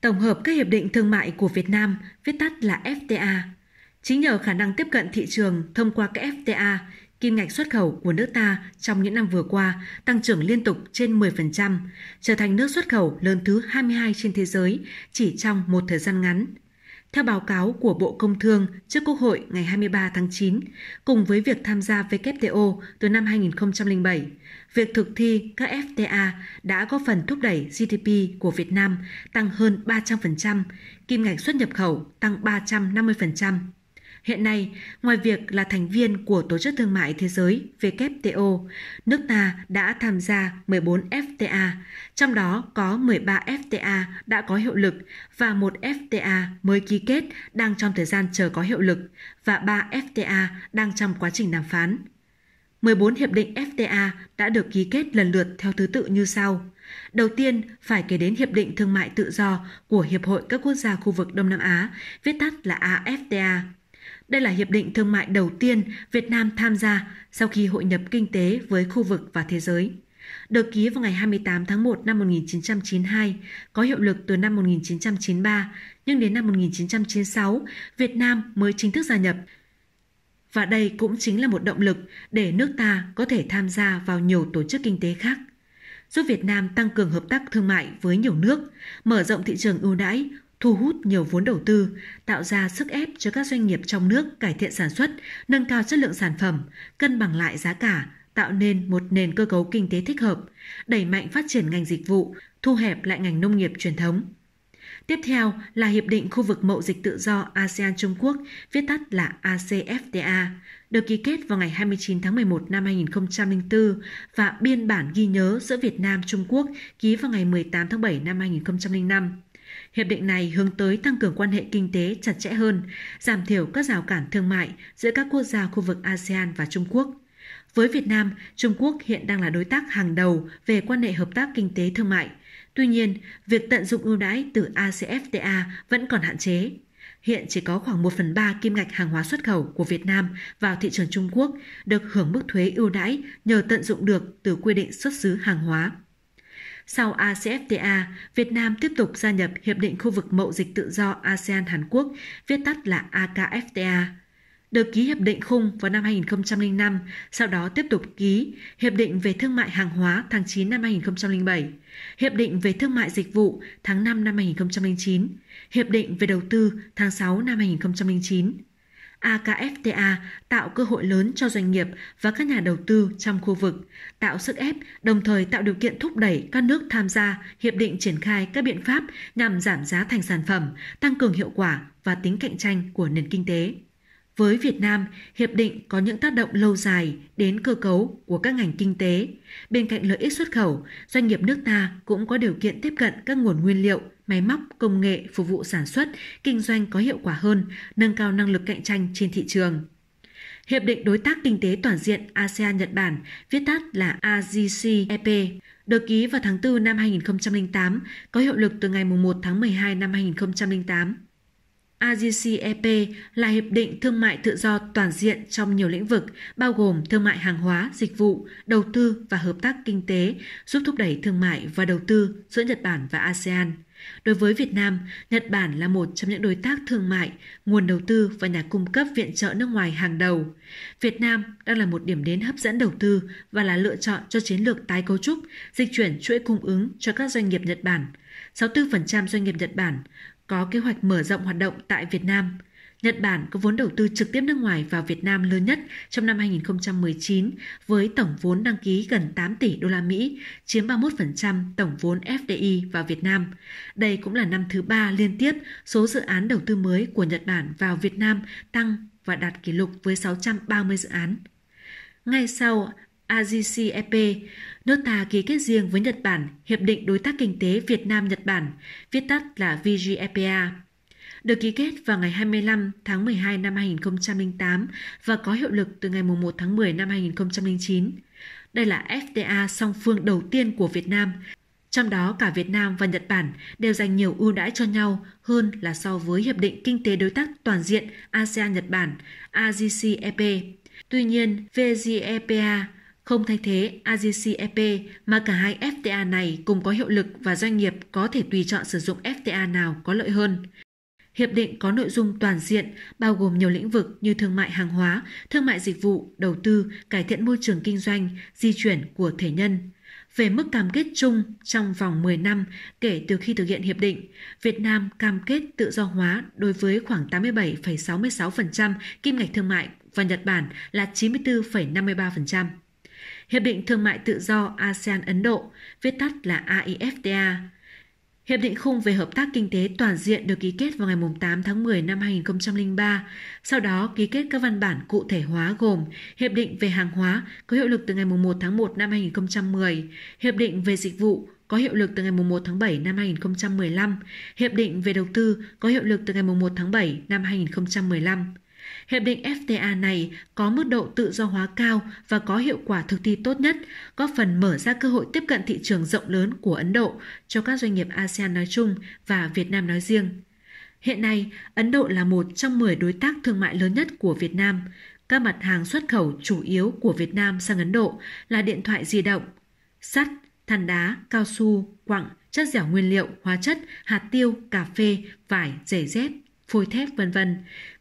Tổng hợp các hiệp định thương mại của Việt Nam, viết tắt là FTA. Chính nhờ khả năng tiếp cận thị trường thông qua các FTA, kim ngạch xuất khẩu của nước ta trong những năm vừa qua tăng trưởng liên tục trên 10%, trở thành nước xuất khẩu lớn thứ 22 trên thế giới chỉ trong một thời gian ngắn. Theo báo cáo của Bộ Công Thương trước Quốc hội ngày 23 tháng 9, cùng với việc tham gia WTO từ năm 2007, Việc thực thi các FTA đã góp phần thúc đẩy GDP của Việt Nam tăng hơn 300%, kim ngạch xuất nhập khẩu tăng 350%. Hiện nay, ngoài việc là thành viên của Tổ chức Thương mại Thế giới WTO, nước ta đã tham gia 14 FTA, trong đó có 13 FTA đã có hiệu lực và một FTA mới ký kết đang trong thời gian chờ có hiệu lực và 3 FTA đang trong quá trình đàm phán. 14 hiệp định FTA đã được ký kết lần lượt theo thứ tự như sau. Đầu tiên, phải kể đến Hiệp định Thương mại Tự do của Hiệp hội các quốc gia khu vực Đông Nam Á, viết tắt là AFTA. Đây là hiệp định thương mại đầu tiên Việt Nam tham gia sau khi hội nhập kinh tế với khu vực và thế giới. Được ký vào ngày 28 tháng 1 năm 1992, có hiệu lực từ năm 1993, nhưng đến năm 1996, Việt Nam mới chính thức gia nhập – và đây cũng chính là một động lực để nước ta có thể tham gia vào nhiều tổ chức kinh tế khác, giúp Việt Nam tăng cường hợp tác thương mại với nhiều nước, mở rộng thị trường ưu đãi, thu hút nhiều vốn đầu tư, tạo ra sức ép cho các doanh nghiệp trong nước cải thiện sản xuất, nâng cao chất lượng sản phẩm, cân bằng lại giá cả, tạo nên một nền cơ cấu kinh tế thích hợp, đẩy mạnh phát triển ngành dịch vụ, thu hẹp lại ngành nông nghiệp truyền thống. Tiếp theo là Hiệp định Khu vực Mậu dịch Tự do ASEAN-Trung Quốc, viết tắt là ACFTA, được ký kết vào ngày 29 tháng 11 năm 2004 và biên bản ghi nhớ giữa Việt Nam-Trung Quốc ký vào ngày 18 tháng 7 năm 2005. Hiệp định này hướng tới tăng cường quan hệ kinh tế chặt chẽ hơn, giảm thiểu các rào cản thương mại giữa các quốc gia khu vực ASEAN và Trung Quốc. Với Việt Nam, Trung Quốc hiện đang là đối tác hàng đầu về quan hệ hợp tác kinh tế thương mại – Tuy nhiên, việc tận dụng ưu đãi từ ACFTA vẫn còn hạn chế. Hiện chỉ có khoảng 1 phần 3 kim ngạch hàng hóa xuất khẩu của Việt Nam vào thị trường Trung Quốc được hưởng mức thuế ưu đãi nhờ tận dụng được từ quy định xuất xứ hàng hóa. Sau ACFTA, Việt Nam tiếp tục gia nhập Hiệp định Khu vực Mậu dịch Tự do ASEAN-Hàn Quốc, viết tắt là AKFTA được ký hiệp định khung vào năm 2005, sau đó tiếp tục ký hiệp định về thương mại hàng hóa tháng 9 năm 2007, hiệp định về thương mại dịch vụ tháng 5 năm 2009, hiệp định về đầu tư tháng 6 năm 2009. AKFTA tạo cơ hội lớn cho doanh nghiệp và các nhà đầu tư trong khu vực, tạo sức ép, đồng thời tạo điều kiện thúc đẩy các nước tham gia hiệp định triển khai các biện pháp nhằm giảm giá thành sản phẩm, tăng cường hiệu quả và tính cạnh tranh của nền kinh tế. Với Việt Nam, hiệp định có những tác động lâu dài đến cơ cấu của các ngành kinh tế. Bên cạnh lợi ích xuất khẩu, doanh nghiệp nước ta cũng có điều kiện tiếp cận các nguồn nguyên liệu, máy móc, công nghệ phục vụ sản xuất, kinh doanh có hiệu quả hơn, nâng cao năng lực cạnh tranh trên thị trường. Hiệp định Đối tác Kinh tế Toàn diện ASEAN-Nhật Bản, viết tắt là AGCEP, được ký vào tháng 4 năm 2008, có hiệu lực từ ngày 1 tháng 12 năm 2008. AGCEP là hiệp định thương mại tự do toàn diện trong nhiều lĩnh vực, bao gồm thương mại hàng hóa, dịch vụ, đầu tư và hợp tác kinh tế, giúp thúc đẩy thương mại và đầu tư giữa Nhật Bản và ASEAN. Đối với Việt Nam, Nhật Bản là một trong những đối tác thương mại, nguồn đầu tư và nhà cung cấp viện trợ nước ngoài hàng đầu. Việt Nam đang là một điểm đến hấp dẫn đầu tư và là lựa chọn cho chiến lược tái cấu trúc, dịch chuyển chuỗi cung ứng cho các doanh nghiệp Nhật Bản. 64% doanh nghiệp Nhật Bản có kế hoạch mở rộng hoạt động tại Việt Nam. Nhật Bản có vốn đầu tư trực tiếp nước ngoài vào Việt Nam lớn nhất trong năm 2019 với tổng vốn đăng ký gần 8 tỷ đô la Mỹ, chiếm 31% tổng vốn FDI vào Việt Nam. Đây cũng là năm thứ ba liên tiếp số dự án đầu tư mới của Nhật Bản vào Việt Nam tăng và đạt kỷ lục với 630 dự án. Ngay sau AGCEP, Nước ta ký kết riêng với Nhật Bản Hiệp định Đối tác Kinh tế Việt Nam-Nhật Bản, viết tắt là VGFPA, e được ký kết vào ngày 25 tháng 12 năm 2008 và có hiệu lực từ ngày 1 tháng 10 năm 2009. Đây là FTA song phương đầu tiên của Việt Nam, trong đó cả Việt Nam và Nhật Bản đều dành nhiều ưu đãi cho nhau hơn là so với Hiệp định Kinh tế Đối tác Toàn diện ASEAN-Nhật Bản, AGCEP. Tuy nhiên, VGEPA không thay thế AGCEP mà cả hai FTA này cùng có hiệu lực và doanh nghiệp có thể tùy chọn sử dụng FTA nào có lợi hơn. Hiệp định có nội dung toàn diện, bao gồm nhiều lĩnh vực như thương mại hàng hóa, thương mại dịch vụ, đầu tư, cải thiện môi trường kinh doanh, di chuyển của thể nhân. Về mức cam kết chung trong vòng 10 năm kể từ khi thực hiện hiệp định, Việt Nam cam kết tự do hóa đối với khoảng 87,66% kim ngạch thương mại và Nhật Bản là 94,53%. Hiệp định Thương mại Tự do ASEAN-Ấn Độ, viết tắt là AIFTA. Hiệp định khung về hợp tác kinh tế toàn diện được ký kết vào ngày 8 tháng 10 năm 2003, sau đó ký kết các văn bản cụ thể hóa gồm Hiệp định về hàng hóa có hiệu lực từ ngày 1 tháng 1 năm 2010, Hiệp định về dịch vụ có hiệu lực từ ngày 1 tháng 7 năm 2015, Hiệp định về đầu tư có hiệu lực từ ngày 1 tháng 7 năm 2015. Hiệp định FTA này có mức độ tự do hóa cao và có hiệu quả thực thi tốt nhất, góp phần mở ra cơ hội tiếp cận thị trường rộng lớn của Ấn Độ cho các doanh nghiệp ASEAN nói chung và Việt Nam nói riêng. Hiện nay, Ấn Độ là một trong 10 đối tác thương mại lớn nhất của Việt Nam. Các mặt hàng xuất khẩu chủ yếu của Việt Nam sang Ấn Độ là điện thoại di động, sắt, than đá, cao su, quặng, chất dẻo nguyên liệu, hóa chất, hạt tiêu, cà phê, vải, giày dép, phôi thép vân vân.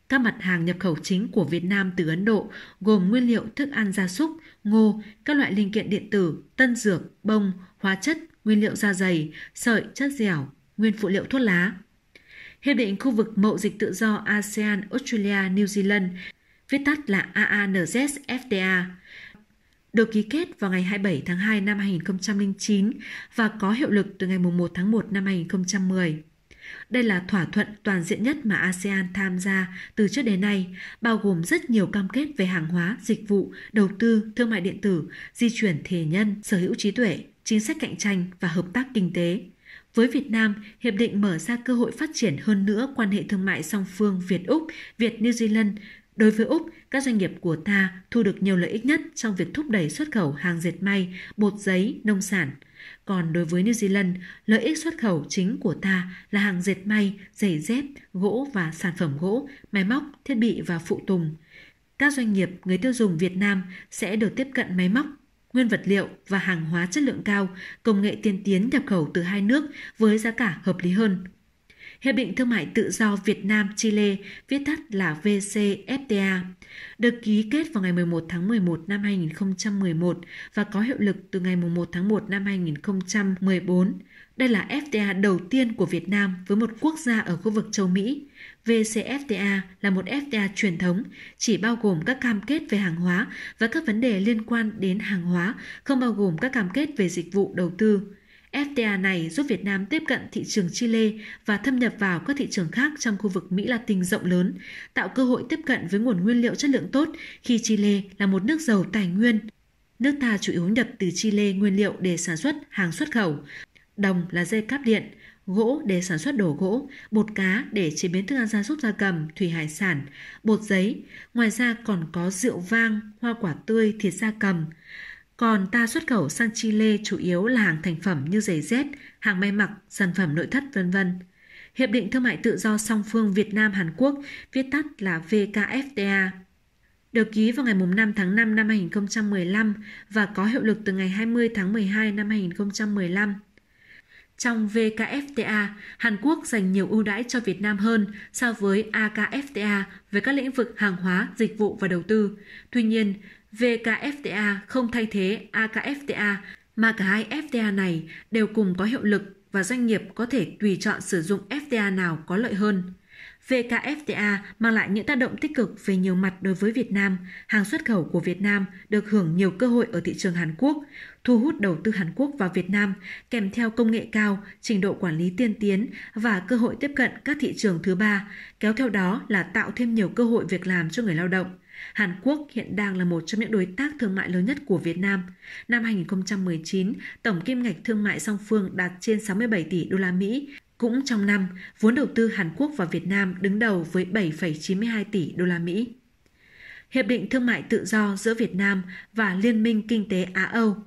Các mặt hàng nhập khẩu chính của Việt Nam từ Ấn Độ gồm nguyên liệu thức ăn gia súc, ngô, các loại linh kiện điện tử, tân dược, bông, hóa chất, nguyên liệu da dày, sợi, chất dẻo, nguyên phụ liệu thuốc lá. Hiệp định khu vực mậu dịch tự do ASEAN Australia New Zealand, viết tắt là AANZ FTA, được ký kết vào ngày 27 tháng 2 năm 2009 và có hiệu lực từ ngày 1 tháng 1 năm 2010. Đây là thỏa thuận toàn diện nhất mà ASEAN tham gia từ trước đến nay, bao gồm rất nhiều cam kết về hàng hóa, dịch vụ, đầu tư, thương mại điện tử, di chuyển thể nhân, sở hữu trí tuệ, chính sách cạnh tranh và hợp tác kinh tế. Với Việt Nam, hiệp định mở ra cơ hội phát triển hơn nữa quan hệ thương mại song phương Việt Úc, Việt New Zealand. Đối với Úc, các doanh nghiệp của ta thu được nhiều lợi ích nhất trong việc thúc đẩy xuất khẩu hàng dệt may, bột giấy, nông sản – còn đối với New Zealand, lợi ích xuất khẩu chính của ta là hàng dệt may, giày dép, gỗ và sản phẩm gỗ, máy móc, thiết bị và phụ tùng. Các doanh nghiệp, người tiêu dùng Việt Nam sẽ được tiếp cận máy móc, nguyên vật liệu và hàng hóa chất lượng cao, công nghệ tiên tiến nhập khẩu từ hai nước với giá cả hợp lý hơn. Hiệp định Thương mại Tự do Việt Nam-Chile, viết tắt là VCFTA, được ký kết vào ngày 11 tháng 11 năm 2011 và có hiệu lực từ ngày 1 tháng 1 năm 2014. Đây là FTA đầu tiên của Việt Nam với một quốc gia ở khu vực châu Mỹ. VCFTA là một FTA truyền thống, chỉ bao gồm các cam kết về hàng hóa và các vấn đề liên quan đến hàng hóa, không bao gồm các cam kết về dịch vụ đầu tư. FTA này giúp Việt Nam tiếp cận thị trường Chile và thâm nhập vào các thị trường khác trong khu vực Mỹ Latin rộng lớn, tạo cơ hội tiếp cận với nguồn nguyên liệu chất lượng tốt khi Chile là một nước giàu tài nguyên. Nước ta chủ yếu nhập từ Chile nguyên liệu để sản xuất hàng xuất khẩu, đồng là dây cáp điện, gỗ để sản xuất đồ gỗ, bột cá để chế biến thức ăn gia súc gia cầm, thủy hải sản, bột giấy. Ngoài ra còn có rượu vang, hoa quả tươi, thịt gia cầm. Còn ta xuất khẩu sang Chile chủ yếu là hàng thành phẩm như giày dép, hàng may mặc, sản phẩm nội thất vân vân. Hiệp định Thương mại Tự do song phương Việt Nam Hàn Quốc, viết tắt là VKFTA, được ký vào ngày 5 tháng 5 năm 2015 và có hiệu lực từ ngày 20 tháng 12 năm 2015. Trong VKFTA, Hàn Quốc dành nhiều ưu đãi cho Việt Nam hơn so với AKFTA về các lĩnh vực hàng hóa, dịch vụ và đầu tư. Tuy nhiên, VKFTA không thay thế AKFTA mà cả hai FTA này đều cùng có hiệu lực và doanh nghiệp có thể tùy chọn sử dụng FTA nào có lợi hơn. VKFTA mang lại những tác động tích cực về nhiều mặt đối với Việt Nam. Hàng xuất khẩu của Việt Nam được hưởng nhiều cơ hội ở thị trường Hàn Quốc, thu hút đầu tư Hàn Quốc vào Việt Nam kèm theo công nghệ cao, trình độ quản lý tiên tiến và cơ hội tiếp cận các thị trường thứ ba, kéo theo đó là tạo thêm nhiều cơ hội việc làm cho người lao động. Hàn Quốc hiện đang là một trong những đối tác thương mại lớn nhất của Việt Nam. Năm 2019, tổng kim ngạch thương mại song phương đạt trên 67 tỷ đô la Mỹ, cũng trong năm, vốn đầu tư Hàn Quốc vào Việt Nam đứng đầu với 7,92 tỷ đô la Mỹ. Hiệp định thương mại tự do giữa Việt Nam và Liên minh Kinh tế Á-Âu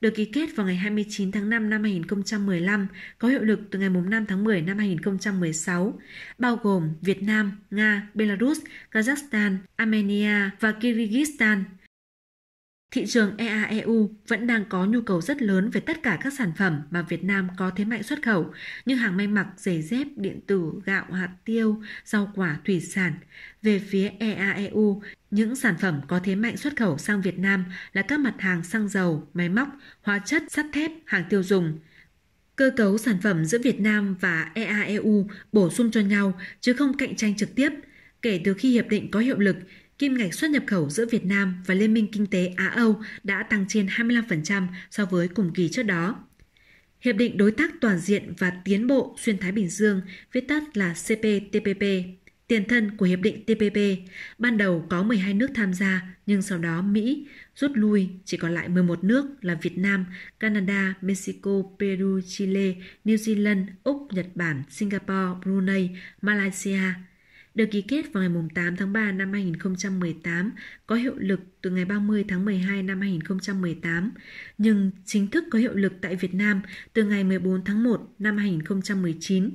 được ký kết vào ngày 29 tháng 5 năm 2015, có hiệu lực từ ngày 5 tháng 10 năm 2016, bao gồm Việt Nam, Nga, Belarus, Kazakhstan, Armenia và Kyrgyzstan – thị trường EAEU vẫn đang có nhu cầu rất lớn về tất cả các sản phẩm mà Việt Nam có thế mạnh xuất khẩu như hàng may mặc, giày dép, điện tử, gạo, hạt tiêu, rau quả, thủy sản. Về phía EAEU, những sản phẩm có thế mạnh xuất khẩu sang Việt Nam là các mặt hàng xăng dầu, máy móc, hóa chất, sắt thép, hàng tiêu dùng. Cơ cấu sản phẩm giữa Việt Nam và EAEU bổ sung cho nhau chứ không cạnh tranh trực tiếp – Kể từ khi hiệp định có hiệu lực, Kim ngạch xuất nhập khẩu giữa Việt Nam và Liên minh Kinh tế Á-Âu đã tăng trên 25% so với cùng kỳ trước đó. Hiệp định Đối tác Toàn diện và Tiến bộ Xuyên Thái Bình Dương, viết tắt là CPTPP, tiền thân của Hiệp định TPP, ban đầu có 12 nước tham gia, nhưng sau đó Mỹ rút lui, chỉ còn lại 11 nước là Việt Nam, Canada, Mexico, Peru, Chile, New Zealand, Úc, Nhật Bản, Singapore, Brunei, Malaysia – được ký kết vào ngày 8 tháng 3 năm 2018, có hiệu lực từ ngày 30 tháng 12 năm 2018, nhưng chính thức có hiệu lực tại Việt Nam từ ngày 14 tháng 1 năm 2019,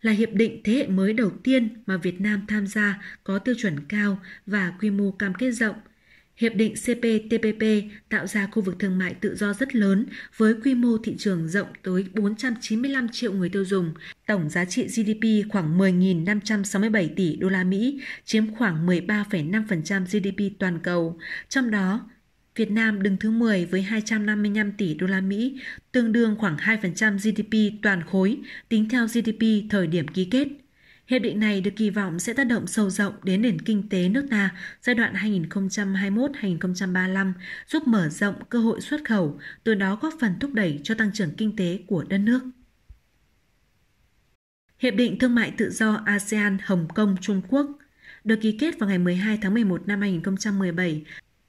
là hiệp định thế hệ mới đầu tiên mà Việt Nam tham gia có tiêu chuẩn cao và quy mô cam kết rộng – Hiệp định CPTPP tạo ra khu vực thương mại tự do rất lớn với quy mô thị trường rộng tới 495 triệu người tiêu dùng, tổng giá trị GDP khoảng 10.567 tỷ đô la Mỹ, chiếm khoảng 13,5% GDP toàn cầu. Trong đó, Việt Nam đứng thứ 10 với 255 tỷ đô la Mỹ, tương đương khoảng 2% GDP toàn khối, tính theo GDP thời điểm ký kết. Hiệp định này được kỳ vọng sẽ tác động sâu rộng đến nền kinh tế nước ta giai đoạn 2021-2035, giúp mở rộng cơ hội xuất khẩu, từ đó góp phần thúc đẩy cho tăng trưởng kinh tế của đất nước. Hiệp định Thương mại Tự do ASEAN Hồng Kông Trung Quốc được ký kết vào ngày 12 tháng 11 năm 2017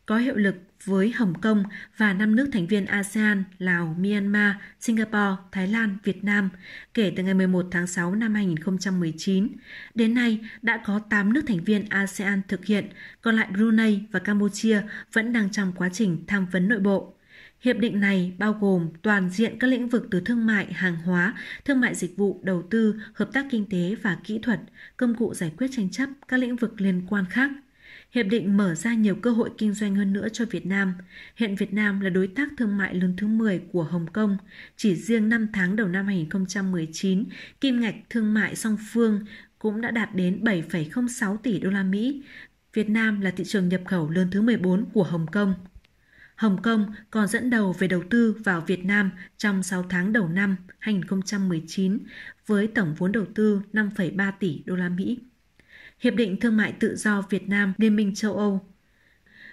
có hiệu lực với Hồng Kông và năm nước thành viên ASEAN, Lào, Myanmar, Singapore, Thái Lan, Việt Nam kể từ ngày 11 tháng 6 năm 2019. Đến nay, đã có 8 nước thành viên ASEAN thực hiện, còn lại Brunei và Campuchia vẫn đang trong quá trình tham vấn nội bộ. Hiệp định này bao gồm toàn diện các lĩnh vực từ thương mại, hàng hóa, thương mại dịch vụ, đầu tư, hợp tác kinh tế và kỹ thuật, công cụ giải quyết tranh chấp, các lĩnh vực liên quan khác – Hiệp định mở ra nhiều cơ hội kinh doanh hơn nữa cho Việt Nam. Hiện Việt Nam là đối tác thương mại lớn thứ 10 của Hồng Kông. Chỉ riêng 5 tháng đầu năm 2019, kim ngạch thương mại song phương cũng đã đạt đến 7,06 tỷ đô la Mỹ. Việt Nam là thị trường nhập khẩu lớn thứ 14 của Hồng Kông. Hồng Kông còn dẫn đầu về đầu tư vào Việt Nam trong 6 tháng đầu năm 2019 với tổng vốn đầu tư 5,3 tỷ đô la Mỹ. Hiệp định Thương mại Tự do Việt Nam Liên minh châu Âu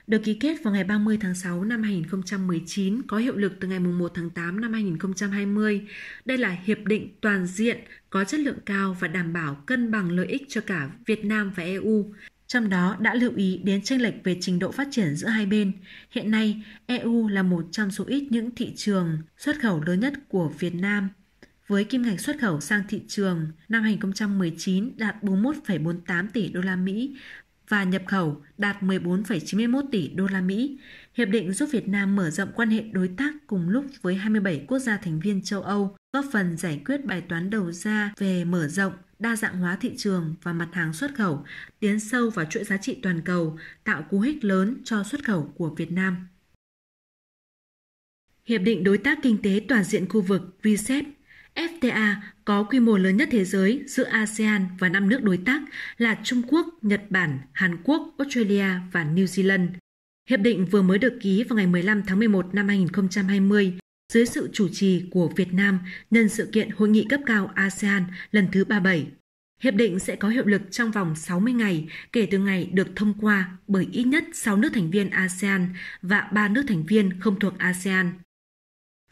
được ký kết vào ngày 30 tháng 6 năm 2019, có hiệu lực từ ngày 1 tháng 8 năm 2020. Đây là hiệp định toàn diện, có chất lượng cao và đảm bảo cân bằng lợi ích cho cả Việt Nam và EU. Trong đó đã lưu ý đến tranh lệch về trình độ phát triển giữa hai bên. Hiện nay, EU là một trong số ít những thị trường xuất khẩu lớn nhất của Việt Nam – với kim ngạch xuất khẩu sang thị trường năm 2019 đạt 41,48 tỷ đô la Mỹ và nhập khẩu đạt 14,91 tỷ đô la Mỹ. Hiệp định giúp Việt Nam mở rộng quan hệ đối tác cùng lúc với 27 quốc gia thành viên châu Âu, góp phần giải quyết bài toán đầu ra về mở rộng, đa dạng hóa thị trường và mặt hàng xuất khẩu, tiến sâu vào chuỗi giá trị toàn cầu, tạo cú hích lớn cho xuất khẩu của Việt Nam. Hiệp định Đối tác Kinh tế Toàn diện khu vực RCEP FTA có quy mô lớn nhất thế giới giữa ASEAN và năm nước đối tác là Trung Quốc, Nhật Bản, Hàn Quốc, Australia và New Zealand. Hiệp định vừa mới được ký vào ngày 15 tháng 11 năm 2020 dưới sự chủ trì của Việt Nam nhân sự kiện hội nghị cấp cao ASEAN lần thứ 37. Hiệp định sẽ có hiệu lực trong vòng 60 ngày kể từ ngày được thông qua bởi ít nhất 6 nước thành viên ASEAN và 3 nước thành viên không thuộc ASEAN.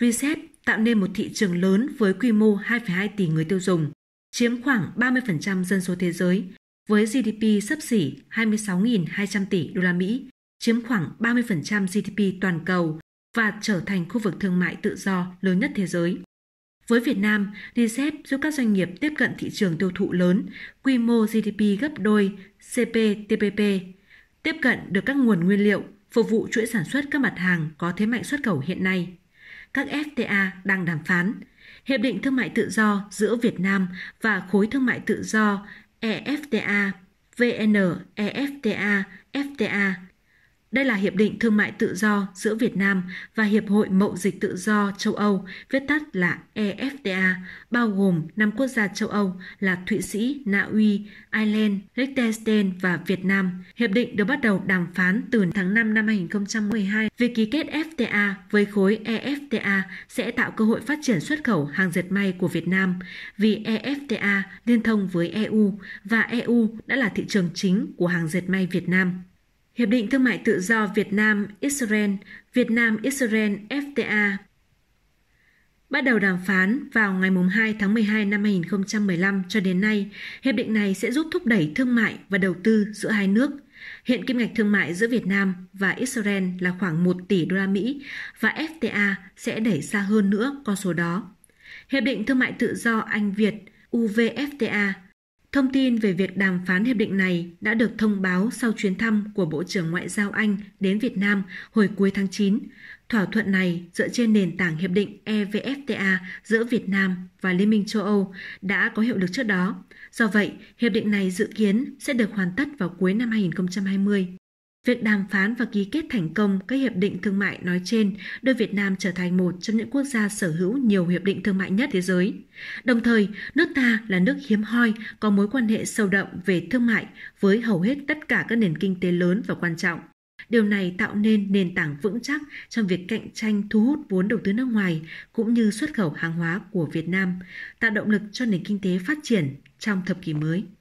RCEP tạo nên một thị trường lớn với quy mô 2,2 tỷ người tiêu dùng, chiếm khoảng 30% dân số thế giới, với GDP sấp xỉ 26.200 tỷ đô la Mỹ, chiếm khoảng 30% GDP toàn cầu và trở thành khu vực thương mại tự do lớn nhất thế giới. Với Việt Nam, RCEP giúp các doanh nghiệp tiếp cận thị trường tiêu thụ lớn, quy mô GDP gấp đôi CPTPP, tiếp cận được các nguồn nguyên liệu, phục vụ chuỗi sản xuất các mặt hàng có thế mạnh xuất khẩu hiện nay các FTA đang đàm phán. Hiệp định Thương mại Tự do giữa Việt Nam và Khối Thương mại Tự do EFTA, VNEFTA, FTA đây là Hiệp định Thương mại Tự do giữa Việt Nam và Hiệp hội Mậu dịch Tự do châu Âu, viết tắt là EFTA, bao gồm 5 quốc gia châu Âu là Thụy Sĩ, Na Uy, Ireland, Liechtenstein và Việt Nam. Hiệp định được bắt đầu đàm phán từ tháng 5 năm 2012. Việc ký kết FTA với khối EFTA sẽ tạo cơ hội phát triển xuất khẩu hàng dệt may của Việt Nam vì EFTA liên thông với EU và EU đã là thị trường chính của hàng dệt may Việt Nam. Hiệp định Thương mại Tự do Việt Nam-Israel, Việt Nam-Israel FTA Bắt đầu đàm phán vào ngày 2 tháng 12 năm 2015 cho đến nay, hiệp định này sẽ giúp thúc đẩy thương mại và đầu tư giữa hai nước. Hiện kim ngạch thương mại giữa Việt Nam và Israel là khoảng 1 tỷ đô la Mỹ và FTA sẽ đẩy xa hơn nữa con số đó. Hiệp định Thương mại Tự do Anh Việt UVFTA Thông tin về việc đàm phán hiệp định này đã được thông báo sau chuyến thăm của Bộ trưởng Ngoại giao Anh đến Việt Nam hồi cuối tháng 9. Thỏa thuận này dựa trên nền tảng hiệp định EVFTA giữa Việt Nam và Liên minh châu Âu đã có hiệu lực trước đó. Do vậy, hiệp định này dự kiến sẽ được hoàn tất vào cuối năm 2020. Việc đàm phán và ký kết thành công các hiệp định thương mại nói trên đưa Việt Nam trở thành một trong những quốc gia sở hữu nhiều hiệp định thương mại nhất thế giới. Đồng thời, nước ta là nước hiếm hoi có mối quan hệ sâu đậm về thương mại với hầu hết tất cả các nền kinh tế lớn và quan trọng. Điều này tạo nên nền tảng vững chắc trong việc cạnh tranh thu hút vốn đầu tư nước ngoài cũng như xuất khẩu hàng hóa của Việt Nam, tạo động lực cho nền kinh tế phát triển trong thập kỷ mới.